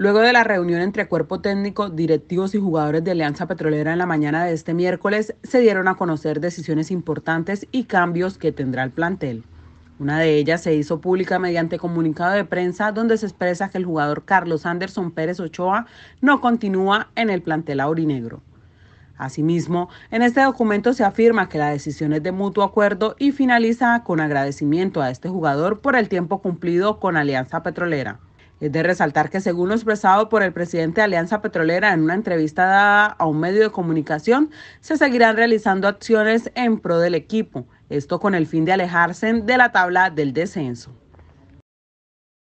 Luego de la reunión entre cuerpo técnico, directivos y jugadores de Alianza Petrolera en la mañana de este miércoles, se dieron a conocer decisiones importantes y cambios que tendrá el plantel. Una de ellas se hizo pública mediante comunicado de prensa donde se expresa que el jugador Carlos Anderson Pérez Ochoa no continúa en el plantel aurinegro. Asimismo, en este documento se afirma que la decisión es de mutuo acuerdo y finaliza con agradecimiento a este jugador por el tiempo cumplido con Alianza Petrolera. Es eh, de resaltar que según lo expresado por el presidente de Alianza Petrolera en una entrevista dada a un medio de comunicación, se seguirán realizando acciones en pro del equipo, esto con el fin de alejarse de la tabla del descenso.